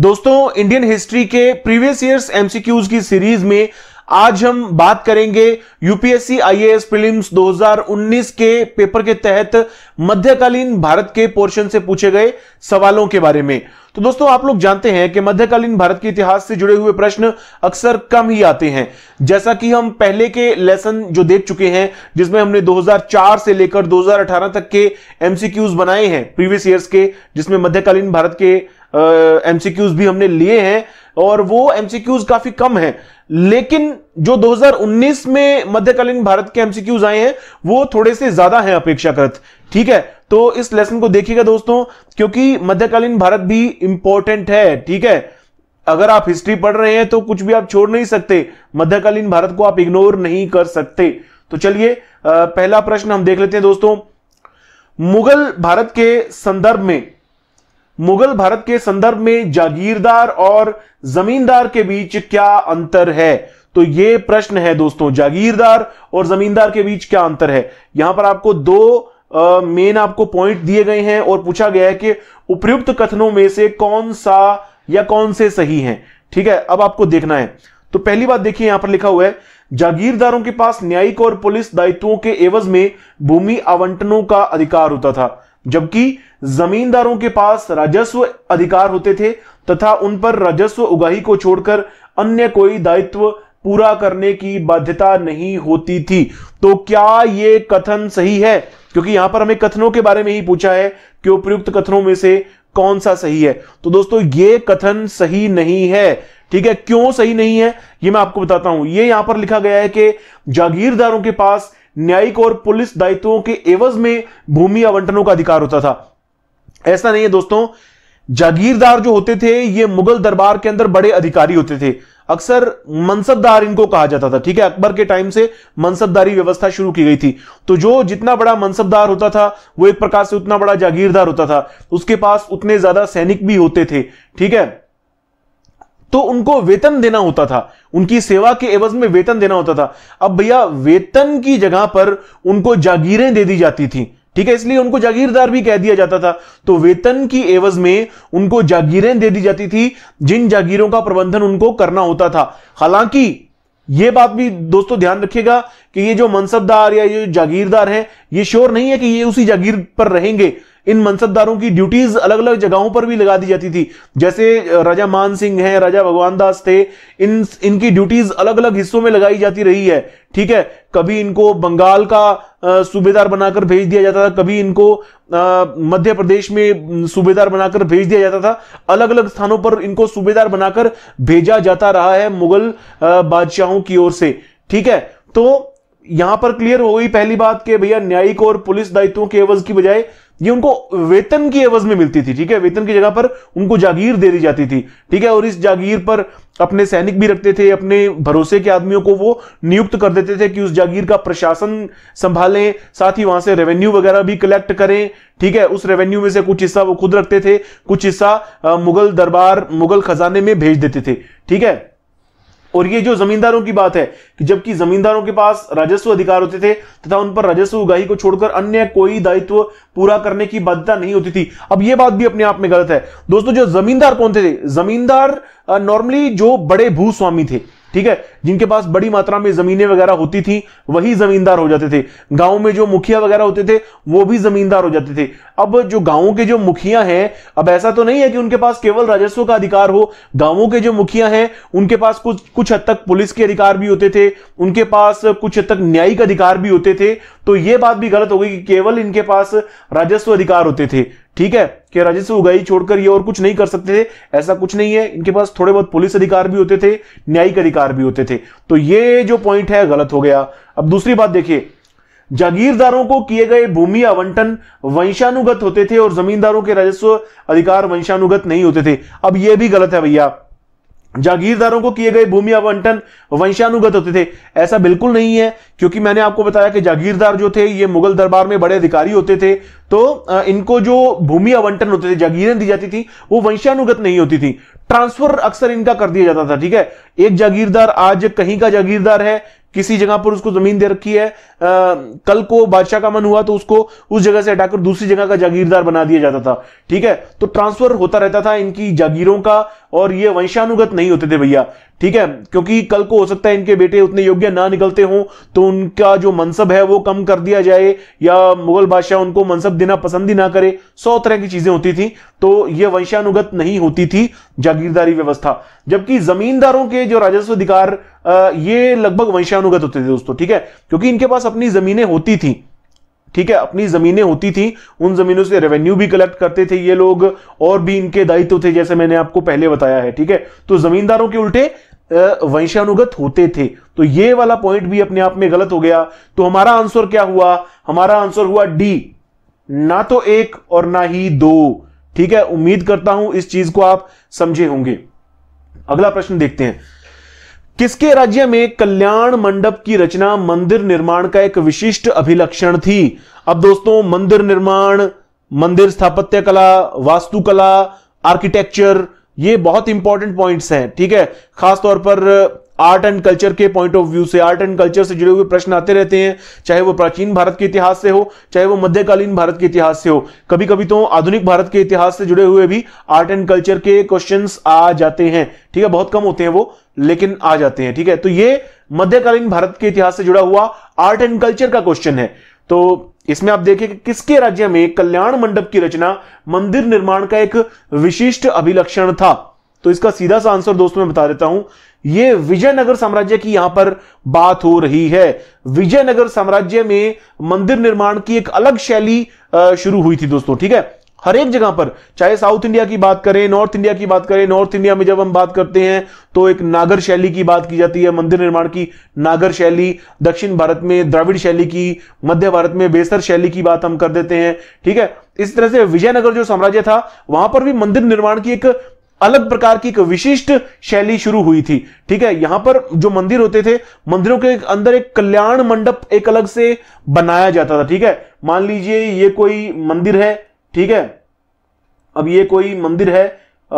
दोस्तों Indian history के previous years MCQs की सीरीज में आज हम बात करेंगे यूपीएससी आईएएस प्रीलिम्स 2019 के पेपर के तहत मध्यकालीन भारत के पोर्शन से पूछे गए सवालों के बारे में तो दोस्तों आप लोग जानते हैं कि मध्यकालीन भारत के इतिहास से जुड़े हुए प्रश्न अक्सर कम ही आते हैं जैसा कि हम पहले के लेसन जो देख चुके हैं जिसमें हमने 2004 से लेकर 2018 तक के एमसीक्यूज बनाए हैं प्रीवियस ईयर्स के जिसमें मध्यकालीन भारत के एमसीक्यूज भी हमने लिए हैं और वो एमसीक्यूज काफी कम है लेकिन जो 2019 में मध्यकालीन भारत के एमसीक्यूज आए हैं वो थोड़े से ज्यादा हैं अपेक्षाकृत ठीक है तो इस लेसन को देखिएगा दोस्तों क्योंकि मध्यकालीन भारत भी इंपॉर्टेंट है ठीक है अगर आप हिस्ट्री पढ़ रहे हैं तो कुछ भी आप छोड़ नहीं सकते मध्यकालीन भारत को आप इग्नोर नहीं कर सकते तो चलिए पहला प्रश्न हम देख लेते हैं दोस्तों मुगल भारत के संदर्भ में मुगल भारत के संदर्भ में जागीरदार और जमींदार के बीच क्या अंतर है तो ये प्रश्न है दोस्तों जागीरदार और जमींदार के बीच क्या अंतर है यहां पर आपको दो मेन uh, आपको पॉइंट दिए गए हैं और पूछा गया है कि उपयुक्त कथनों में से कौन सा या कौन से सही हैं ठीक है अब आपको देखना है तो पहली बात देखिए यहां पर लिखा हुआ है जागीरदारों के पास न्यायिक और पुलिस दायित्वों के एवज में भूमि आवंटनों का अधिकार होता था जबकि जमींदारों के पास राजस्व अधिकार होते थे तथा उन पर राजस्व उगाही को छोड़कर अन्य कोई दायित्व पूरा करने की बाध्यता नहीं होती थी तो क्या ये कथन सही है क्योंकि यहां पर हमें कथनों के बारे में ही पूछा है कि उपयुक्त कथनों में से कौन सा सही है तो दोस्तों ये कथन सही नहीं है ठीक है क्यों सही नहीं है ये मैं आपको बताता हूं ये यहां पर लिखा गया है कि जागीरदारों के पास न्यायिक और पुलिस दायित्वों के एवज में भूमि आवंटनों का अधिकार होता था ऐसा नहीं है दोस्तों जागीरदार जो होते थे ये मुगल दरबार के अंदर बड़े अधिकारी होते थे अक्सर मनसबदार इनको कहा जाता था ठीक है अकबर के टाइम से मनसबदारी व्यवस्था शुरू की गई थी तो जो जितना बड़ा मनसबदार होता था वो एक प्रकार से उतना बड़ा जागीरदार होता था उसके पास उतने ज्यादा सैनिक भी होते थे ठीक है तो उनको वेतन देना होता था उनकी सेवा के एवज में वेतन देना होता था अब भैया वेतन की जगह पर उनको जागीरें दे दी जाती थी ठीक है इसलिए उनको जागीरदार भी कह दिया जाता था तो वेतन की एवज में उनको जागीरें दे दी जाती थी जिन जागीरों का प्रबंधन उनको करना होता था हालांकि ये बात भी दोस्तों ध्यान रखिएगा कि ये जो मनसबदार या ये जागीरदार है ये श्योर नहीं है कि ये उसी जागीर पर रहेंगे इन मनसबदारों की ड्यूटीज अलग अलग जगहों पर भी लगा दी जाती थी जैसे राजा मान सिंह हैं राजा भगवान दास थे इन इनकी ड्यूटीज अलग अलग हिस्सों में लगाई जाती रही है ठीक है कभी इनको बंगाल का सूबेदार बनाकर भेज दिया जाता था कभी इनको मध्य प्रदेश में सूबेदार बनाकर भेज दिया जाता था अलग अलग स्थानों पर इनको सूबेदार बनाकर भेजा जाता रहा है मुगल बादशाहों की ओर से ठीक है तो यहां पर क्लियर हो गई पहली बात कि भैया न्यायिक और पुलिस दायित्वों के एवज की बजाय ये उनको वेतन की एवज में मिलती थी ठीक है वेतन की जगह पर उनको जागीर दे दी जाती थी ठीक है और इस जागीर पर अपने सैनिक भी रखते थे अपने भरोसे के आदमियों को वो नियुक्त कर देते थे कि उस जागीर का प्रशासन संभालें साथ ही वहां से रेवेन्यू वगैरह भी कलेक्ट करें ठीक है उस रेवेन्यू में से कुछ हिस्सा वो खुद रखते थे कुछ हिस्सा मुगल दरबार मुगल खजाने में भेज देते थे ठीक है और ये जो जमींदारों की बात है कि जबकि जमींदारों के पास राजस्व अधिकार होते थे तथा उन पर राजस्व उगाही को छोड़कर अन्य कोई दायित्व पूरा करने की बाध्यता नहीं होती थी अब यह बात भी अपने आप में गलत है दोस्तों जो जमींदार कौन थे जमींदार नॉर्मली जो बड़े भूस्वामी थे ठीक है जिनके पास बड़ी मात्रा में जमीनें वगैरह होती थी वही जमींदार हो जाते थे गांव में जो मुखिया वगैरह होते थे वो भी जमींदार हो जाते थे अब जो गांवों के जो मुखिया हैं अब ऐसा तो नहीं है कि उनके पास केवल राजस्व का अधिकार हो गांवों के जो मुखिया हैं उनके पास कुछ कुछ हद तक पुलिस के अधिकार भी होते थे उनके पास कुछ हद तक न्यायिक अधिकार भी होते थे तो ये बात भी गलत हो गई कि केवल इनके पास राजस्व अधिकार होते थे ठीक है कि राजस्व उगाही छोड़कर ये और कुछ नहीं कर सकते थे ऐसा कुछ नहीं है इनके पास थोड़े बहुत पुलिस अधिकार भी होते थे न्यायिक अधिकार भी होते थे तो ये जो पॉइंट है गलत हो गया अब दूसरी बात देखिए जागीरदारों को किए गए भूमि आवंटन वंशानुगत होते थे और जमींदारों के राजस्व अधिकार वंशानुगत नहीं होते थे अब यह भी गलत है भैया जागीरदारों को किए गए भूमि आवंटन वंशानुगत होते थे ऐसा बिल्कुल नहीं है क्योंकि मैंने आपको बताया कि जागीरदार जो थे ये मुगल दरबार में बड़े अधिकारी होते थे तो इनको जो भूमि आवंटन होते थे जागीरें दी जाती थी वो वंशानुगत नहीं होती थी ट्रांसफर अक्सर इनका कर दिया जाता था ठीक है एक जागीरदार आज कहीं का जागीरदार है किसी जगह पर उसको जमीन दे रखी है आ, कल को बादशाह का मन हुआ तो उसको उस जगह से हटाकर दूसरी जगह का जागीरदार बना दिया जाता था ठीक है तो ट्रांसफर होता रहता था इनकी जागीरों का और ये वंशानुगत नहीं होते थे भैया ठीक है क्योंकि कल को हो सकता है इनके बेटे उतने योग्य ना निकलते हों तो उनका जो मनसब है वो कम कर दिया जाए या मुगल बादशाह उनको मनसब देना पसंद ही ना करे सौ तरह की चीजें होती थी तो ये वंशानुगत नहीं होती थी जागीरदारी व्यवस्था जबकि जमींदारों के जो राजस्व अधिकार ये लगभग वंशानुगत होते थे दोस्तों ठीक है क्योंकि इनके पास अपनी जमीनें होती थी ठीक है अपनी जमीनें होती थी उन जमीनों से रेवेन्यू भी कलेक्ट करते थे ये लोग और भी इनके दायित्व थे जैसे मैंने आपको पहले बताया है ठीक है तो जमींदारों के उल्टे वंशानुगत होते थे तो ये वाला पॉइंट भी अपने आप में गलत हो गया तो हमारा आंसर क्या हुआ हमारा आंसर हुआ डी ना तो एक और ना ही दो ठीक है उम्मीद करता हूं इस चीज को आप समझे होंगे अगला प्रश्न देखते हैं किसके राज्य में कल्याण मंडप की रचना मंदिर निर्माण का एक विशिष्ट अभिलक्षण थी अब दोस्तों मंदिर निर्माण मंदिर स्थापत्य कला वास्तुकला आर्किटेक्चर ये बहुत इंपॉर्टेंट पॉइंट्स हैं ठीक है खासतौर पर आर्ट एंड कल्चर के पॉइंट ऑफ व्यू से आर्ट एंड कल्चर से जुड़े हुए प्रश्न आते रहते हैं चाहे वो प्राचीन भारत के इतिहास से हो चाहे वो मध्यकालीन भारत के इतिहास से हो कभी कभी तो आधुनिक भारत के इतिहास से जुड़े हुए भी आर्ट एंड कल्चर के क्वेश्चन आ जाते हैं ठीक है बहुत कम होते हैं वो लेकिन आ जाते हैं ठीक है तो ये मध्यकालीन भारत के इतिहास से जुड़ा हुआ आर्ट एंड कल्चर का क्वेश्चन है तो इसमें आप देखें कि किसके राज्य में कल्याण मंडप की रचना मंदिर निर्माण का एक विशिष्ट अभिलक्षण था तो इसका सीधा सा आंसर दोस्तों मैं बता देता हूं ये विजयनगर साम्राज्य की यहां पर बात हो रही है विजयनगर साम्राज्य में मंदिर निर्माण की एक अलग शैली शुरू हुई थी दोस्तों ठीक है हर एक जगह पर चाहे साउथ इंडिया की बात करें नॉर्थ इंडिया की बात करें नॉर्थ इंडिया में जब हम बात करते हैं तो एक नागर शैली की बात की जाती है मंदिर निर्माण की नागर शैली दक्षिण भारत में द्रविड़ शैली की मध्य भारत में बेसर शैली की बात हम कर देते हैं ठीक है इस तरह से विजयनगर जो साम्राज्य था वहां पर भी मंदिर निर्माण की एक अलग प्रकार की एक विशिष्ट शैली शुरू हुई थी ठीक है यहां पर जो मंदिर होते थे मंदिरों के अंदर एक कल्याण मंडप एक अलग से बनाया जाता था ठीक है मान लीजिए ये कोई मंदिर है ठीक है अब ये कोई मंदिर है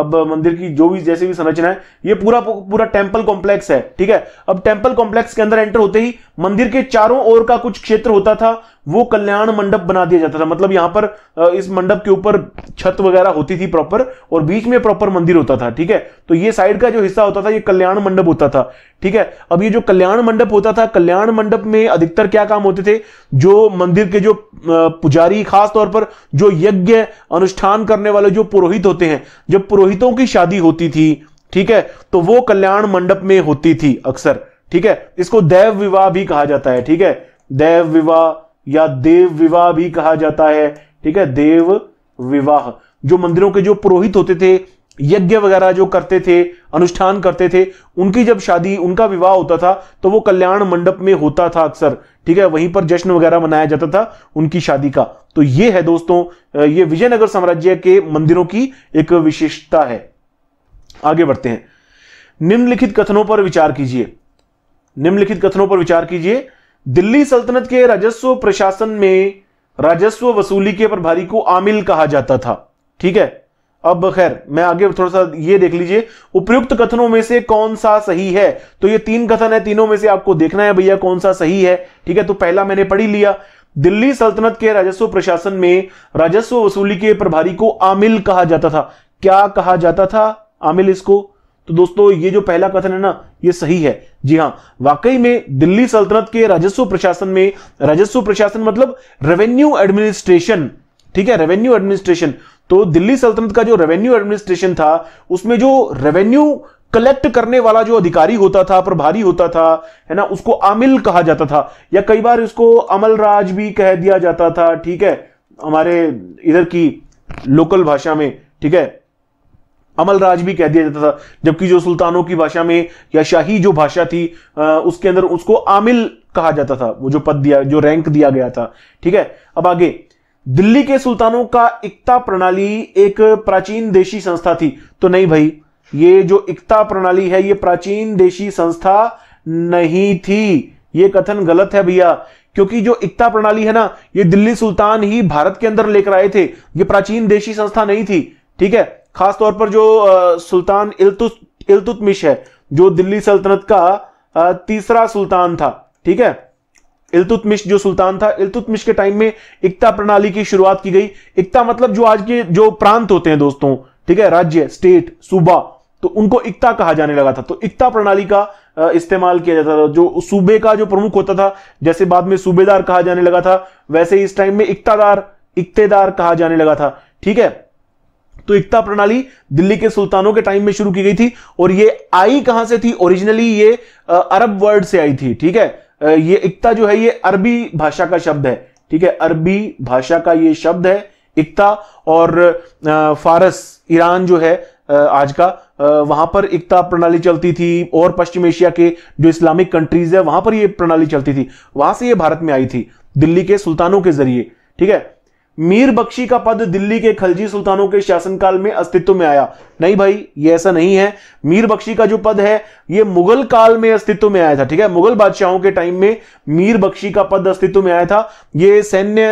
अब मंदिर की जो भी जैसे भी संरचना है ये पूरा पूरा टेम्पल कॉम्प्लेक्स है ठीक है अब टेम्पल कॉम्प्लेक्स के अंदर एंटर होते ही मंदिर के चारों ओर का कुछ क्षेत्र होता था वो कल्याण मंडप बना दिया जाता था मतलब यहां पर इस मंडप के ऊपर छत वगैरह होती थी प्रॉपर और बीच में प्रॉपर मंदिर होता था ठीक है तो ये साइड का जो हिस्सा होता था ये कल्याण मंडप होता था ठीक है अब ये जो कल्याण मंडप होता था कल्याण मंडप में अधिकतर क्या काम होते थे जो मंदिर के जो पुजारी खासतौर पर जो यज्ञ अनुष्ठान करने वाले जो पुरोहित होते हैं जब पुरोहितों की शादी होती थी ठीक है तो वो कल्याण मंडप में होती थी अक्सर ठीक है इसको दैव विवाह भी कहा जाता है ठीक है दैव विवाह या देव विवाह भी कहा जाता है ठीक है देव विवाह जो मंदिरों के जो पुरोहित होते थे यज्ञ वगैरह जो करते थे अनुष्ठान करते थे उनकी जब शादी उनका विवाह होता था तो वो कल्याण मंडप में होता था अक्सर ठीक है वहीं पर जश्न वगैरह मनाया जाता था उनकी शादी का तो ये है दोस्तों ये विजयनगर साम्राज्य के मंदिरों की एक विशेषता है आगे बढ़ते हैं निम्नलिखित कथनों पर विचार कीजिए निम्नलिखित कथनों पर विचार कीजिए दिल्ली सल्तनत के राजस्व प्रशासन में राजस्व वसूली के प्रभारी को आमिल कहा जाता था ठीक है अब खैर मैं आगे थोड़ा सा ये देख लीजिए उपयुक्त कथनों में से कौन सा सही है तो ये तीन कथन है तीनों में से आपको देखना है भैया कौन सा सही है ठीक है तो पहला मैंने पढ़ी लिया दिल्ली सल्तनत के राजस्व प्रशासन में राजस्व वसूली के प्रभारी को आमिल कहा जाता था क्या कहा जाता था आमिल इसको तो दोस्तों ये जो पहला कथन है ना ये सही है जी हाँ वाकई में दिल्ली सल्तनत के राजस्व प्रशासन में राजस्व प्रशासन मतलब रेवेन्यू एडमिनिस्ट्रेशन ठीक है रेवेन्यू एडमिनिस्ट्रेशन तो दिल्ली सल्तनत का जो रेवेन्यू एडमिनिस्ट्रेशन था उसमें जो रेवेन्यू कलेक्ट करने वाला जो अधिकारी होता था प्रभारी होता था है ना उसको आमिल कहा जाता था या कई बार उसको अमल राज भी कह दिया जाता था ठीक है हमारे इधर की लोकल भाषा में ठीक है अमलराज भी कह दिया जाता था जबकि जो सुल्तानों की भाषा में या शाही जो भाषा थी उसके अंदर उसको आमिल कहा जाता था वो जो पद दिया जो रैंक दिया गया था ठीक है अब आगे दिल्ली के सुल्तानों का इकता प्रणाली एक प्राचीन देशी संस्था थी तो नहीं भाई ये जो इकता प्रणाली है ये प्राचीन देशी संस्था नहीं थी ये कथन गलत है भैया क्योंकि जो इकता प्रणाली है ना ये दिल्ली सुल्तान ही भारत के अंदर लेकर आए थे ये प्राचीन देशी संस्था नहीं थी ठीक है खासतौर पर जो सुल्तान इल्तुतमिश है जो दिल्ली सल्तनत का तीसरा सुल्तान था ठीक है इल्तुतमिश जो सुल्तान था इल्तुतमिश के टाइम में एकता प्रणाली की शुरुआत की गई एकता मतलब जो आज के जो प्रांत होते हैं दोस्तों ठीक है राज्य स्टेट सूबा तो उनको एकता कहा जाने लगा था तो एकता प्रणाली का इस्तेमाल किया जाता था जो सूबे का जो प्रमुख होता था जैसे बाद में सूबेदार कहा जाने लगा था वैसे इस टाइम में इकतादार इकतेदार कहा जाने लगा था ठीक है तो एकता प्रणाली दिल्ली के सुल्तानों के टाइम में शुरू की गई थी और ये आई कहां से थी ओरिजिनली ये अरब वर्ड से आई थी ठीक है ये एकता जो है ये अरबी भाषा का शब्द है ठीक है अरबी भाषा का ये शब्द है एकता और फारस ईरान जो है आज का वहां पर एकता प्रणाली चलती थी और पश्चिम एशिया के जो इस्लामिक कंट्रीज है वहां पर ये प्रणाली चलती थी वहां से ये भारत में आई थी दिल्ली के सुल्तानों के जरिए ठीक है मीर बख्शी का पद दिल्ली के खलजी सुल्तानों के शासनकाल में अस्तित्व में आया नहीं भाई ये ऐसा नहीं है मीर बख्शी का जो पद है ये मुगल काल में अस्तित्व में आया था ठीक है मुगल बादशाहों के टाइम में मीर बख्शी का पद अस्तित्व में आया था ये सैन्य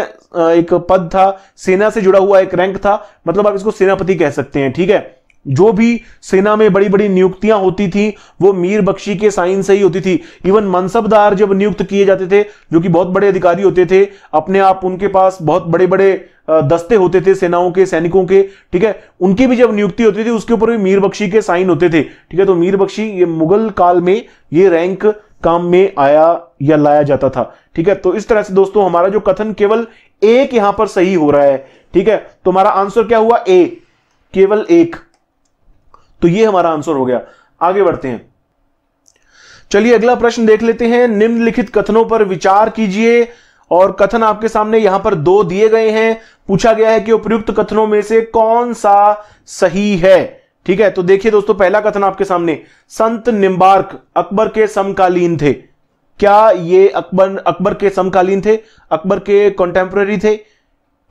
एक पद था सेना से जुड़ा हुआ एक रैंक था मतलब आप इसको सेनापति कह सकते हैं ठीक है जो भी सेना में बड़ी बड़ी नियुक्तियां होती थी वो मीर बख्शी के साइन से ही होती थी इवन मनसबदार जब नियुक्त किए जाते थे जो कि बहुत बड़े अधिकारी होते थे अपने आप उनके पास बहुत बड़े बड़े दस्ते होते थे सेनाओं के सैनिकों के ठीक है उनकी भी जब नियुक्ति होती थी उसके ऊपर भी मीर बख्शी के साइन होते थे ठीक है तो मीर बख्शी ये मुगल काल में ये रैंक काम में आया या लाया जाता था ठीक है तो इस तरह से दोस्तों हमारा जो कथन केवल एक यहां पर सही हो रहा है ठीक है तो हमारा आंसर क्या हुआ ए केवल एक तो ये हमारा आंसर हो गया आगे बढ़ते हैं चलिए अगला प्रश्न देख लेते हैं निम्नलिखित कथनों पर विचार कीजिए और कथन आपके सामने यहां पर दो दिए गए हैं पूछा गया है कि उपयुक्त कथनों में से कौन सा सही है ठीक है तो देखिए दोस्तों पहला कथन आपके सामने संत निम्बार्क अकबर के समकालीन थे क्या ये अकबर अकबर के समकालीन थे अकबर के कॉन्टेम्प्रेरी थे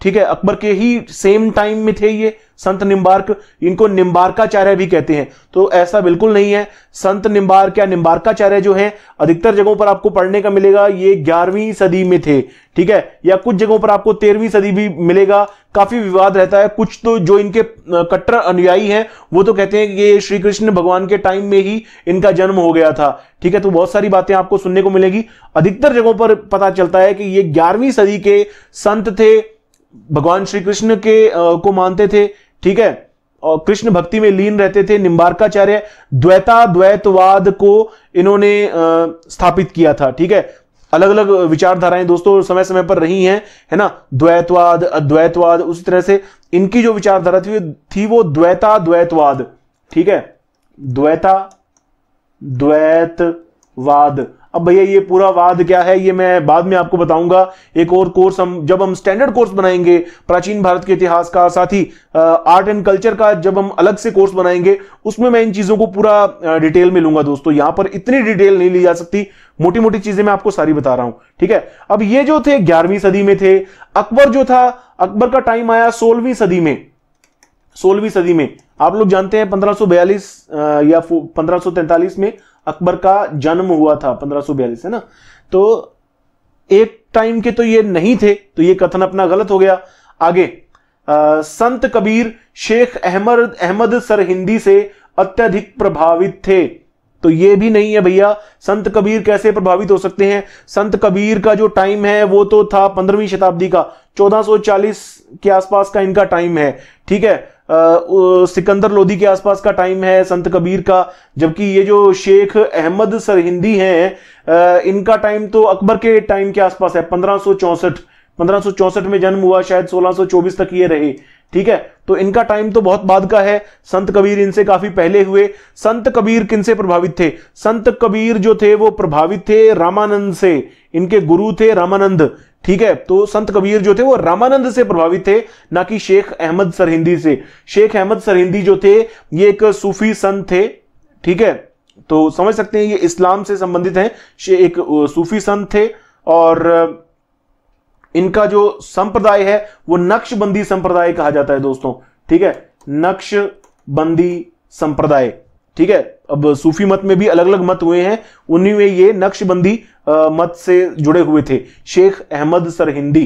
ठीक है अकबर के ही सेम टाइम में थे ये संत निम्बार्क इनको निम्बार्काचार्य भी कहते हैं तो ऐसा बिल्कुल नहीं है संत निम्बार्क या निम्बार्काचार्य जो है अधिकतर जगहों पर आपको पढ़ने का मिलेगा ये ग्यारहवीं सदी में थे ठीक है या कुछ जगहों पर आपको तेरहवीं सदी भी मिलेगा काफी विवाद रहता है कुछ तो जो इनके कट्टर अनुयायी हैं वो तो कहते हैं कि ये श्री कृष्ण भगवान के टाइम में ही इनका जन्म हो गया था ठीक है तो बहुत सारी बातें आपको सुनने को मिलेगी अधिकतर जगहों पर पता चलता है कि ये ग्यारहवीं सदी के संत थे भगवान श्री कृष्ण के आ, को मानते थे ठीक है और कृष्ण भक्ति में लीन रहते थे निम्बारकाचार्य द्वैता द्वैतवाद को इन्होंने स्थापित किया था ठीक है अलग अलग विचारधाराएं दोस्तों समय समय पर रही हैं है ना द्वैतवाद अद्वैतवाद उसी तरह से इनकी जो विचारधारा थी थी वो द्वैता द्वैतवाद ठीक है द्वैता द्वैतवाद अब भैया ये पूरा वाद क्या है ये मैं बाद में आपको बताऊंगा एक और कोर्स हम जब हम स्टैंडर्ड कोर्स बनाएंगे प्राचीन भारत के इतिहास का साथ ही आर्ट एंड कल्चर का जब हम अलग से कोर्स बनाएंगे उसमें मैं इन चीजों को पूरा डिटेल में लूंगा दोस्तों यहां पर इतनी डिटेल नहीं ली जा सकती मोटी मोटी चीजें मैं आपको सारी बता रहा हूं ठीक है अब ये जो थे ग्यारहवीं सदी में थे अकबर जो था अकबर का टाइम आया सोलहवीं सदी में सोलहवीं सदी में आप लोग जानते हैं पंद्रह या पंद्रह में अकबर का जन्म हुआ था पंद्रह है ना तो एक टाइम के तो ये नहीं थे तो ये कथन अपना गलत हो गया आगे आ, संत कबीर शेख अहमद अहमद हिंदी से अत्यधिक प्रभावित थे तो ये भी नहीं है भैया संत कबीर कैसे प्रभावित हो सकते हैं संत कबीर का जो टाइम है वो तो था पंद्रहवीं शताब्दी का 1440 के आसपास का इनका टाइम है ठीक है सिकंदर लोधी के आसपास का टाइम है संत कबीर का जबकि ये जो शेख अहमद सरहिंदी हैं इनका टाइम तो अकबर के टाइम के आसपास है पंद्रह 1564 चौसठ पंद्रह में जन्म हुआ शायद 1624 तक ये रहे ठीक है तो इनका टाइम तो बहुत बाद का है संत कबीर इनसे काफी पहले हुए संत कबीर किनसे प्रभावित थे संत कबीर जो थे वो प्रभावित थे रामानंद से इनके गुरु थे रामानंद ठीक है तो संत कबीर जो थे वो रामानंद से प्रभावित थे ना कि शेख अहमद सरहिंदी से शेख अहमद सरहिंदी जो थे ये एक सूफी संत थे ठीक है तो समझ सकते हैं ये इस्लाम से संबंधित हैं एक सूफी संत थे और इनका जो संप्रदाय है वो नक्शबंदी संप्रदाय कहा जाता है दोस्तों ठीक है नक्शबंदी संप्रदाय ठीक है अब सूफी मत में भी अलग अलग मत हुए हैं उन्हीं में ये नक्शबंदी मत से जुड़े हुए थे शेख अहमद सरहिंदी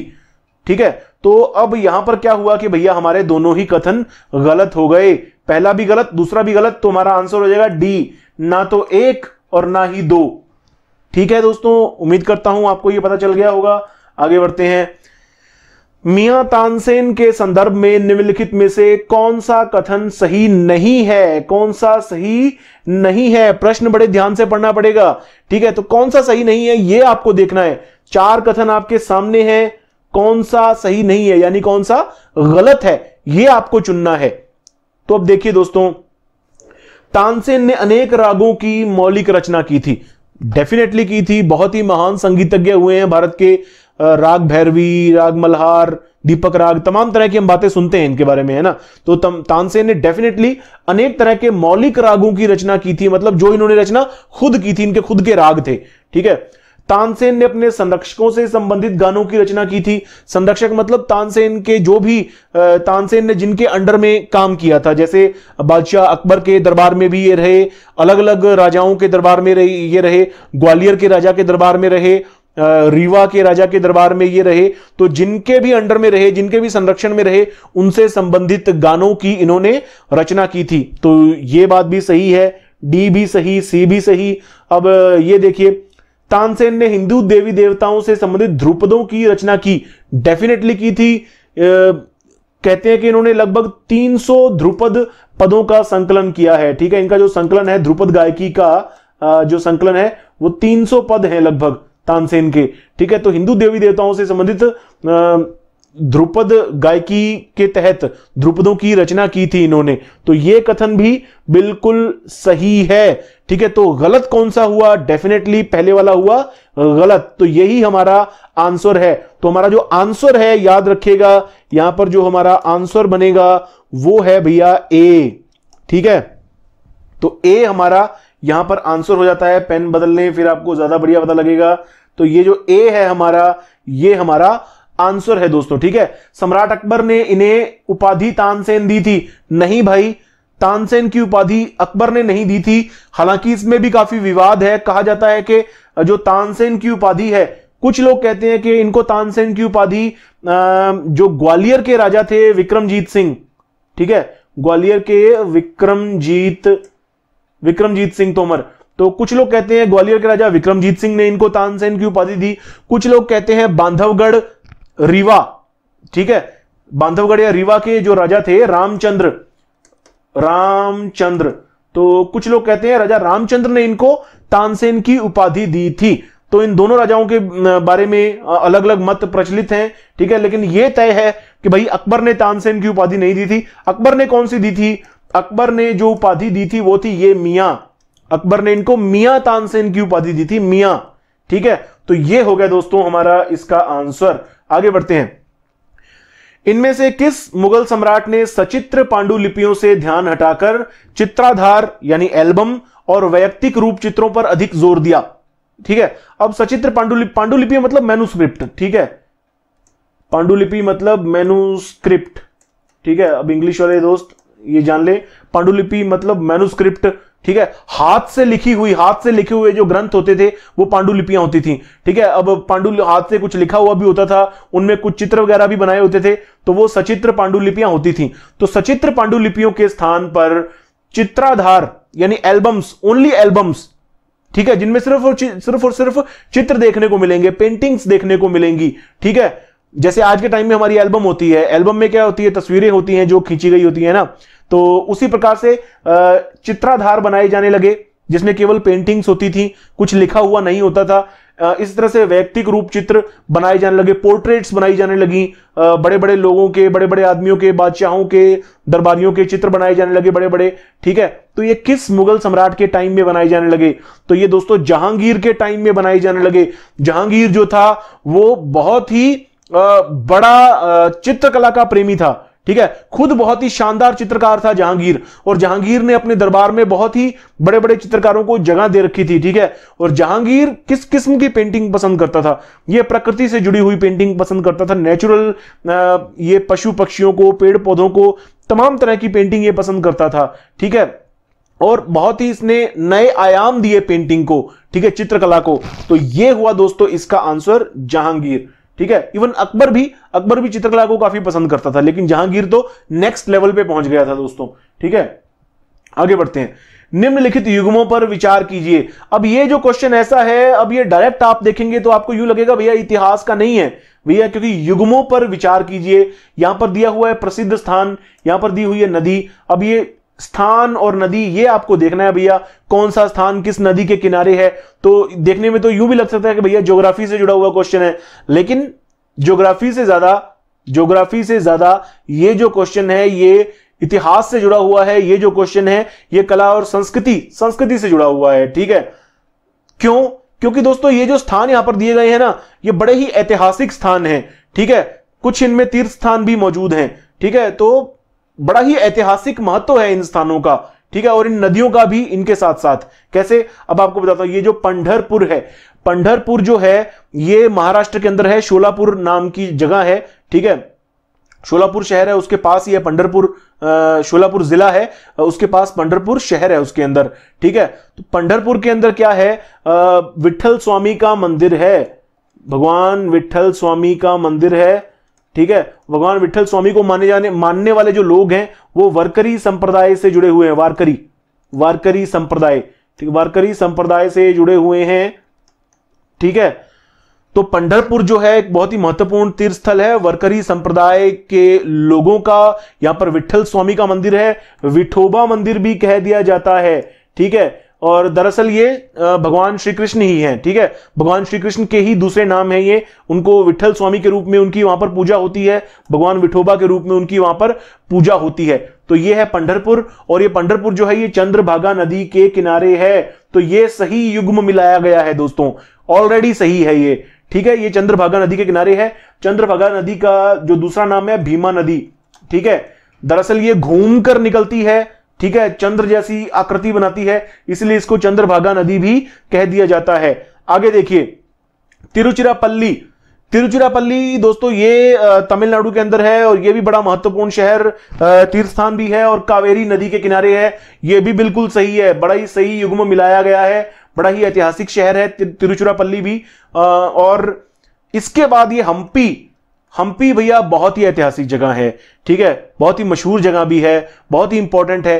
ठीक है तो अब यहां पर क्या हुआ कि भैया हमारे दोनों ही कथन गलत हो गए पहला भी गलत दूसरा भी गलत तो हमारा आंसर हो जाएगा डी ना तो एक और ना ही दो ठीक है दोस्तों उम्मीद करता हूं आपको ये पता चल गया होगा आगे बढ़ते हैं मियां तानसेन के संदर्भ में निम्नलिखित में से कौन सा कथन सही नहीं है कौन सा सही नहीं है प्रश्न बड़े ध्यान से पढ़ना पड़ेगा ठीक है तो कौन सा सही नहीं है यह आपको देखना है चार कथन आपके सामने है कौन सा सही नहीं है यानी कौन सा गलत है यह आपको चुनना है तो अब देखिए दोस्तों तानसेन ने अनेक रागों की मौलिक रचना की थी डेफिनेटली की थी बहुत ही महान संगीतज्ञ हुए हैं भारत के राग भैरवी राग मल्हार दीपक राग तमाम तरह की हम बातें सुनते हैं इनके बारे में है ना तो तानसेन ने डेफिनेटली अनेक तरह के मौलिक रागों की रचना की थी मतलब जो इन्होंने रचना खुद की थी इनके खुद के राग थे ठीक है तानसेन ने अपने संरक्षकों से संबंधित गानों की रचना की थी संरक्षक मतलब तानसेन के जो भी तानसेन ने जिनके अंडर में काम किया था जैसे बादशाह अकबर के दरबार में भी ये रहे अलग अलग राजाओं के दरबार में रहे ये रहे ग्वालियर के राजा के दरबार में रहे रीवा के राजा के दरबार में ये रहे तो जिनके भी अंडर में रहे जिनके भी संरक्षण में रहे उनसे संबंधित गानों की इन्होंने रचना की थी तो ये बात भी सही है डी भी सही सी भी सही अब ये देखिए तानसेन ने हिंदू देवी देवताओं से संबंधित ध्रुपदों की रचना की डेफिनेटली की थी आ, कहते हैं कि इन्होंने लगभग 300 ध्रुपद पदों का संकलन किया है ठीक है इनका जो संकलन है ध्रुपद गायकी का जो संकलन है वो 300 पद है लगभग तानसेन के ठीक है तो हिंदू देवी देवताओं से संबंधित ध्रुपद गायकी के तहत ध्रुपदों की रचना की थी इन्होंने तो ये कथन भी बिल्कुल सही है ठीक है तो गलत कौन सा हुआ डेफिनेटली पहले वाला हुआ गलत तो यही हमारा आंसर है तो हमारा जो आंसर है याद रखिएगा यहां पर जो हमारा आंसर बनेगा वो है भैया ए ठीक है तो ए हमारा यहां पर आंसर हो जाता है पेन बदल लें फिर आपको ज्यादा बढ़िया पता लगेगा तो ये जो ए है हमारा ये हमारा आंसर है दोस्तों ठीक है सम्राट अकबर ने इन्हें उपाधि तानसेन दी थी नहीं भाई तानसेन की उपाधि अकबर ने नहीं दी थी हालांकि इसमें भी काफी विवाद है कहा जाता है कि जो तानसेन की उपाधि है कुछ लोग कहते हैं कि इनको तानसेन की उपाधि जो ग्वालियर के राजा थे विक्रमजीत सिंह ठीक है ग्वालियर के विक्रमजीत विक्रमजीत सिंह तोमर तो कुछ लोग कहते हैं ग्वालियर के राजा विक्रमजीत सिंह ने इनको तानसेन की उपाधि दी कुछ लोग कहते हैं बांधवगढ़ रीवा ठीक है बांधवगढ़ या रीवा के जो राजा थे रामचंद्र रामचंद्र तो कुछ लोग कहते हैं राजा रामचंद्र ने इनको तानसेन की उपाधि दी थी तो इन दोनों राजाओं के बारे में अलग अलग मत प्रचलित हैं ठीक है लेकिन यह तय है कि भाई अकबर ने तानसेन की उपाधि नहीं दी थी अकबर ने कौन सी दी थी अकबर ने जो उपाधि दी थी वो थी ये मियां अकबर ने इनको मियां तानसेन की उपाधि दी थी मियां ठीक है तो ये हो गया दोस्तों हमारा इसका आंसर आगे बढ़ते हैं इनमें से किस मुगल सम्राट ने सचित्र पांडुलिपियों से ध्यान हटाकर चित्राधार यानी एल्बम और वैयक्तिक रूप चित्रों पर अधिक जोर दिया ठीक है अब सचित्र पांडुलिपि पांडुलिपि मतलब मेनुस्क्रिप्ट ठीक है पांडुलिपि मतलब मेनुस्क्रिप्ट ठीक है अब इंग्लिश वाले दोस्त ये जान ले पांडुलिपि मतलब मैनुस्क्रिप्ट ठीक है हाथ से लिखी हुई हाथ से लिखे हुए जो ग्रंथ होते थे वो पांडुलिपियां होती थी ठीक है अब पांडु हाथ से कुछ लिखा हुआ भी होता था उनमें कुछ चित्र वगैरह भी बनाए होते थे तो वो सचित्र पांडुलिपियां होती थी तो सचित्र पांडुलिपियों के स्थान पर चित्राधार यानी एल्बम्स ओनली एल्बम्स ठीक है जिनमें सिर्फ और सिर्फ और सिर्फ चित्र देखने को मिलेंगे पेंटिंग्स देखने को मिलेंगी ठीक है जैसे आज के टाइम में हमारी एल्बम होती है एल्बम में क्या होती है तस्वीरें होती हैं जो खींची गई होती है ना तो उसी प्रकार से चित्राधार बनाए जाने लगे जिसमें केवल पेंटिंग्स होती थी कुछ लिखा हुआ नहीं होता था इस तरह से व्यक्तिक रूप चित्र बनाए जाने लगे पोर्ट्रेट्स बनाई जाने लगी बड़े बड़े लोगों के बड़े बड़े आदमियों के बादशाहों के दरबारियों के चित्र बनाए जाने लगे बड़े बड़े ठीक है तो ये किस मुगल सम्राट के टाइम में बनाए जाने लगे तो ये दोस्तों जहांगीर के टाइम में बनाए जाने लगे जहांगीर जो था वो बहुत ही बड़ा चित्रकला का प्रेमी था ठीक है खुद बहुत ही शानदार चित्रकार था जहांगीर और जहांगीर ने अपने दरबार में बहुत ही बड़े बड़े चित्रकारों को जगह दे रखी थी ठीक है और जहांगीर किस किस्म की पेंटिंग पसंद करता था ये प्रकृति से जुड़ी हुई पेंटिंग पसंद करता था नेचुरल ये पशु पक्षियों को पेड़ पौधों को तमाम तरह की पेंटिंग ये पसंद करता था ठीक है और बहुत ही इसने नए आयाम दिए पेंटिंग को ठीक है चित्रकला को तो ये हुआ दोस्तों इसका आंसर जहांगीर ठीक है इवन अकबर भी अकबर भी चित्रकला को काफी पसंद करता था लेकिन जहांगीर तो नेक्स्ट लेवल पे पहुंच गया था दोस्तों ठीक है आगे बढ़ते हैं निम्नलिखित युग्मों पर विचार कीजिए अब ये जो क्वेश्चन ऐसा है अब ये डायरेक्ट आप देखेंगे तो आपको यूं लगेगा भैया इतिहास का नहीं है भैया क्योंकि युग्मों पर विचार कीजिए यहां पर दिया हुआ है प्रसिद्ध स्थान यहां पर दी हुई है नदी अब ये स्थान और नदी ये आपको देखना है भैया कौन सा स्थान किस नदी के किनारे है तो देखने में तो यूं भी लग सकता है कि भैया ज्योग्राफी से जुड़ा हुआ क्वेश्चन है लेकिन ज्योग्राफी से ज्यादा ज्योग्राफी से ज्यादा ये जो क्वेश्चन है ये इतिहास से जुड़ा हुआ है ये जो क्वेश्चन है ये कला और संस्कृति संस्कृति से जुड़ा हुआ है ठीक है क्यों क्योंकि दोस्तों ये जो स्थान यहां पर दिए गए हैं ना ये बड़े ही ऐतिहासिक स्थान है ठीक है कुछ इनमें तीर्थ स्थान भी मौजूद हैं ठीक है तो बड़ा ही ऐतिहासिक महत्व है इन स्थानों का ठीक है और इन नदियों का भी इनके साथ साथ कैसे अब आपको बताता हूं ये जो पंडरपुर है पंडरपुर जो है ये महाराष्ट्र के अंदर है शोलापुर नाम की जगह है ठीक है शोलापुर शहर है उसके पास ही है शोलापुर जिला है उसके पास पंडरपुर शहर है उसके अंदर ठीक है तो पंडरपुर के अंदर क्या है विठल स्वामी का मंदिर है भगवान विठल स्वामी का मंदिर है ठीक है भगवान विठल स्वामी को माने जाने मानने वाले जो लोग हैं वो वारकरी संप्रदाय से जुड़े हुए हैं वारकरी वारकरी संप्रदाय ठीक वारकरी संप्रदाय से जुड़े हुए हैं ठीक है तो पंडरपुर जो है एक बहुत ही महत्वपूर्ण तीर्थ स्थल है वरकरी संप्रदाय के लोगों का यहां पर विठल स्वामी का मंदिर है विठोबा मंदिर भी कह दिया जाता है ठीक है और दरअसल ये भगवान श्री कृष्ण ही हैं ठीक है भगवान श्री कृष्ण के ही दूसरे नाम हैं ये उनको विठल स्वामी के रूप में उनकी वहां पर पूजा होती है भगवान विठोबा के रूप में उनकी वहां पर पूजा होती है तो ये है पंडरपुर और ये पंडरपुर जो है ये चंद्रभागा नदी के किनारे है तो ये सही युग्म मिलाया गया है दोस्तों ऑलरेडी सही है ये ठीक है ये चंद्रभागा नदी के किनारे है चंद्रभागा नदी का जो दूसरा नाम है भीमा नदी ठीक है दरअसल ये घूम कर निकलती है ठीक है चंद्र जैसी आकृति बनाती है इसलिए इसको चंद्रभागा नदी भी कह दिया जाता है आगे देखिए तिरुचिरापल्ली तिरुचिरापल्ली दोस्तों ये तमिलनाडु के अंदर है और ये भी बड़ा महत्वपूर्ण शहर तीर्थ स्थान भी है और कावेरी नदी के किनारे है ये भी बिल्कुल सही है बड़ा ही सही युग में मिलाया गया है बड़ा ही ऐतिहासिक शहर है तिरुचिरापल्ली भी और इसके बाद ये हम्पी हम्पी भैया बहुत ही ऐतिहासिक जगह है ठीक है बहुत ही मशहूर जगह भी है बहुत ही इंपॉर्टेंट है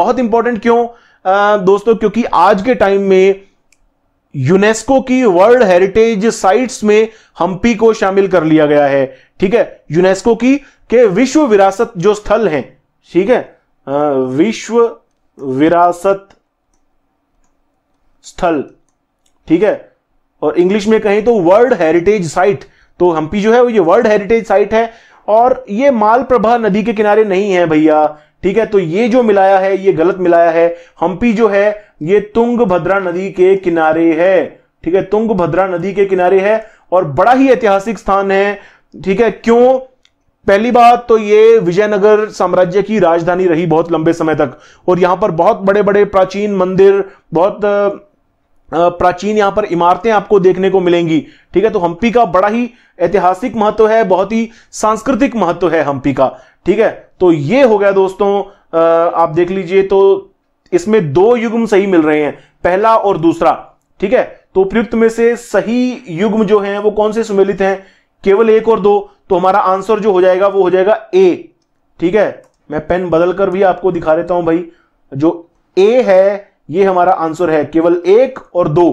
बहुत इंपॉर्टेंट क्यों आ, दोस्तों क्योंकि आज के टाइम में यूनेस्को की वर्ल्ड हेरिटेज साइट्स में हम्पी को शामिल कर लिया गया है ठीक है यूनेस्को की के विश्व विरासत जो स्थल हैं ठीक है विश्व विरासत स्थल ठीक है और इंग्लिश में कहें तो वर्ल्ड हेरिटेज साइट तो हम्पी जो है वो ये वर्ल्ड हेरिटेज साइट है और ये मालप्रभा नदी के किनारे नहीं है भैया ठीक है तो ये जो मिलाया है ये गलत मिलाया है हम्पी जो है ये तुंग भद्रा नदी के किनारे है ठीक है तुंग भद्रा नदी के किनारे है और बड़ा ही ऐतिहासिक स्थान है ठीक है क्यों पहली बात तो ये विजयनगर साम्राज्य की राजधानी रही बहुत लंबे समय तक और यहां पर बहुत बड़े बड़े प्राचीन मंदिर बहुत प्राचीन यहां पर इमारतें आपको देखने को मिलेंगी ठीक है तो हम्पी का बड़ा ही ऐतिहासिक महत्व है बहुत ही सांस्कृतिक महत्व है हम्पी का ठीक है तो ये हो गया दोस्तों आप देख लीजिए तो इसमें दो युग्म सही मिल रहे हैं पहला और दूसरा ठीक है तो उपयुक्त में से सही युग्म जो है वो कौन से सुमेलित हैं केवल एक और दो तो हमारा आंसर जो हो जाएगा वो हो जाएगा ए ठीक है मैं पेन बदलकर भी आपको दिखा देता हूं भाई जो ए है ये हमारा आंसर है केवल एक और दो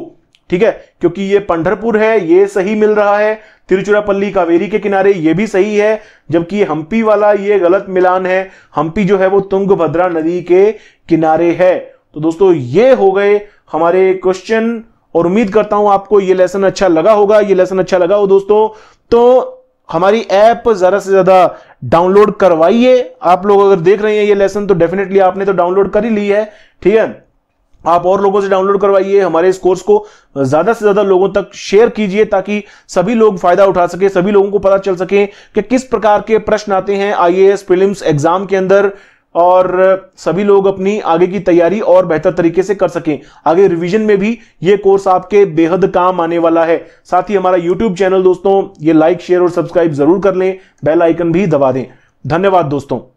ठीक है क्योंकि ये पंढरपुर है ये सही मिल रहा है तिरुचिरापल्ली कावेरी के किनारे ये भी सही है जबकि हम्पी वाला ये गलत मिलान है हम्पी जो है वो तुंग भद्रा नदी के किनारे है तो दोस्तों ये हो गए हमारे क्वेश्चन और उम्मीद करता हूं आपको ये लेसन अच्छा लगा होगा ये लेसन अच्छा लगा हो दोस्तों तो हमारी ऐप ज़्यादा से ज़्यादा डाउनलोड करवाइए आप लोग अगर देख रहे हैं ये लेसन तो डेफिनेटली आपने तो डाउनलोड कर ही ली है ठीक है आप और लोगों से डाउनलोड करवाइए हमारे इस कोर्स को ज्यादा से ज्यादा लोगों तक शेयर कीजिए ताकि सभी लोग फायदा उठा सके सभी लोगों को पता चल सके कि किस प्रकार के प्रश्न आते हैं आईएएस फिल्म्स एग्जाम के अंदर और सभी लोग अपनी आगे की तैयारी और बेहतर तरीके से कर सकें आगे रिवीजन में भी ये कोर्स आपके बेहद काम आने वाला है साथ ही हमारा यूट्यूब चैनल दोस्तों ये लाइक शेयर और सब्सक्राइब जरूर कर लें बेल आइकन भी दबा दें धन्यवाद दोस्तों